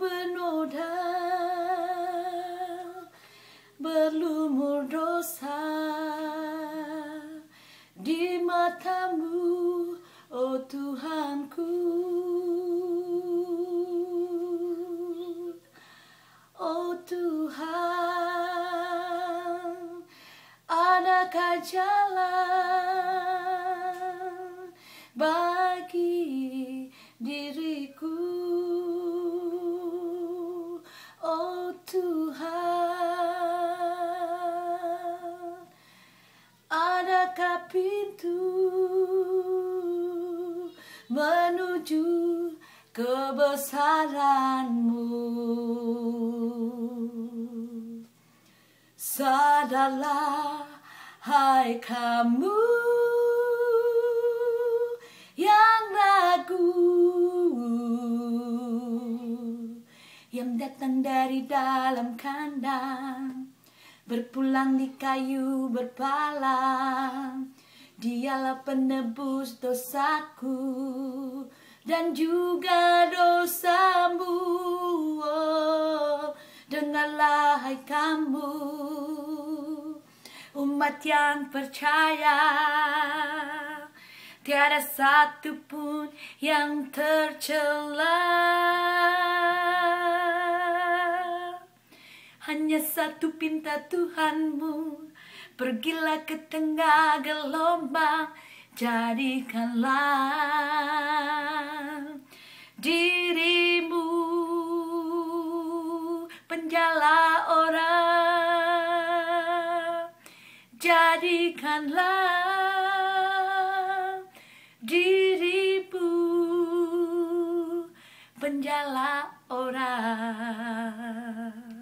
bernoda berlumur dosa di matamu oh Tuhanku oh Tuhan adakah jalan buka pintu menuju kebesaranmu Sadarlah hai kamu yang ragu Yang datang dari dalam kandang berpulang di kayu berpala Dialah penebus dosaku dan juga dosamu oh, Dengarlah hai kamu umat yang percaya Tiada satu pun yang tercela. hanya satu pinta Tuhanmu Pergilah ke tengah gelombang Jadikanlah dirimu penjala orang Jadikanlah dirimu penjala orang